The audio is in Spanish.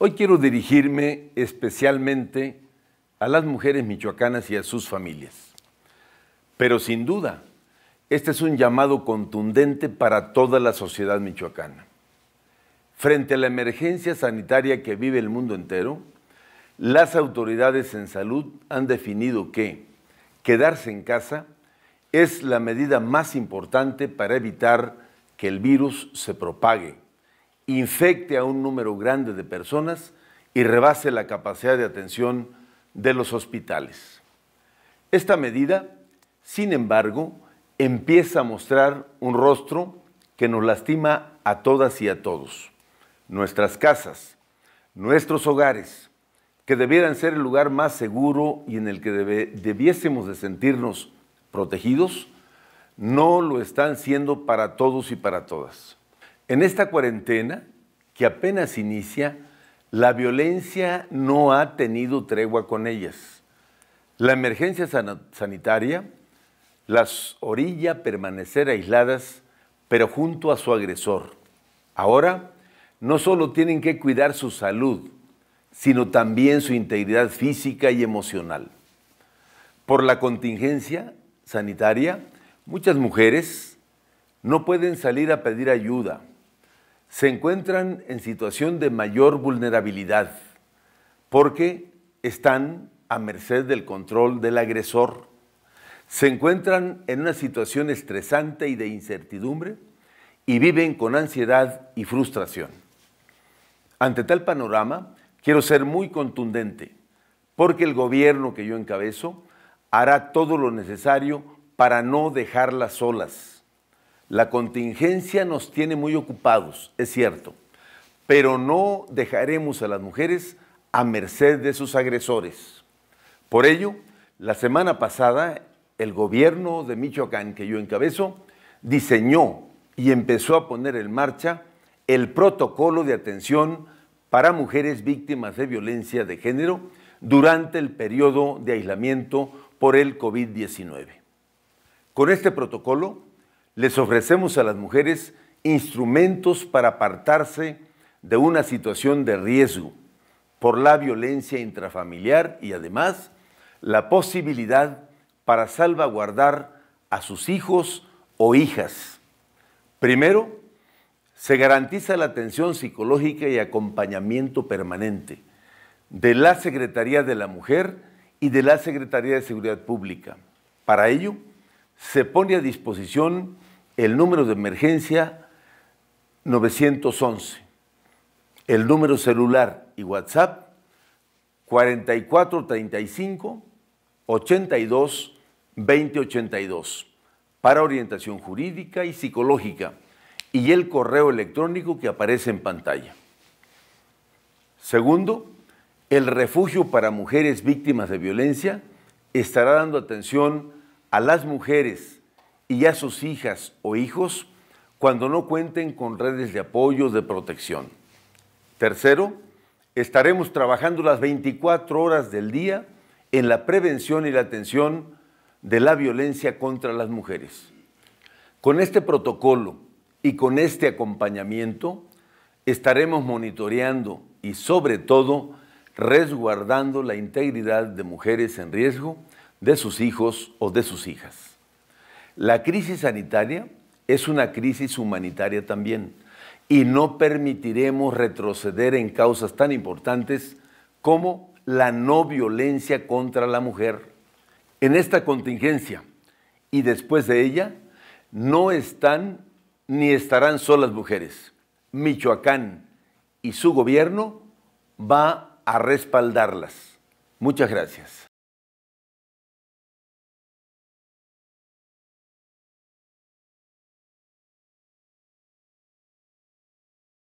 Hoy quiero dirigirme especialmente a las mujeres michoacanas y a sus familias. Pero sin duda, este es un llamado contundente para toda la sociedad michoacana. Frente a la emergencia sanitaria que vive el mundo entero, las autoridades en salud han definido que quedarse en casa es la medida más importante para evitar que el virus se propague infecte a un número grande de personas y rebase la capacidad de atención de los hospitales. Esta medida, sin embargo, empieza a mostrar un rostro que nos lastima a todas y a todos. Nuestras casas, nuestros hogares, que debieran ser el lugar más seguro y en el que debiésemos de sentirnos protegidos, no lo están siendo para todos y para todas. En esta cuarentena, que apenas inicia, la violencia no ha tenido tregua con ellas. La emergencia sanitaria las orilla a permanecer aisladas, pero junto a su agresor. Ahora, no solo tienen que cuidar su salud, sino también su integridad física y emocional. Por la contingencia sanitaria, muchas mujeres no pueden salir a pedir ayuda se encuentran en situación de mayor vulnerabilidad porque están a merced del control del agresor, se encuentran en una situación estresante y de incertidumbre y viven con ansiedad y frustración. Ante tal panorama, quiero ser muy contundente, porque el gobierno que yo encabezo hará todo lo necesario para no dejarlas solas la contingencia nos tiene muy ocupados, es cierto, pero no dejaremos a las mujeres a merced de sus agresores. Por ello, la semana pasada, el gobierno de Michoacán, que yo encabezo, diseñó y empezó a poner en marcha el protocolo de atención para mujeres víctimas de violencia de género durante el periodo de aislamiento por el COVID-19. Con este protocolo, les ofrecemos a las mujeres instrumentos para apartarse de una situación de riesgo por la violencia intrafamiliar y además la posibilidad para salvaguardar a sus hijos o hijas. Primero, se garantiza la atención psicológica y acompañamiento permanente de la Secretaría de la Mujer y de la Secretaría de Seguridad Pública. Para ello, se pone a disposición el número de emergencia 911, el número celular y WhatsApp 4435 82 2082 para orientación jurídica y psicológica y el correo electrónico que aparece en pantalla. Segundo, el refugio para mujeres víctimas de violencia estará dando atención a las mujeres y a sus hijas o hijos cuando no cuenten con redes de apoyo de protección. Tercero, estaremos trabajando las 24 horas del día en la prevención y la atención de la violencia contra las mujeres. Con este protocolo y con este acompañamiento estaremos monitoreando y sobre todo resguardando la integridad de mujeres en riesgo, de sus hijos o de sus hijas. La crisis sanitaria es una crisis humanitaria también y no permitiremos retroceder en causas tan importantes como la no violencia contra la mujer. En esta contingencia y después de ella, no están ni estarán solas mujeres. Michoacán y su gobierno va a respaldarlas. Muchas gracias.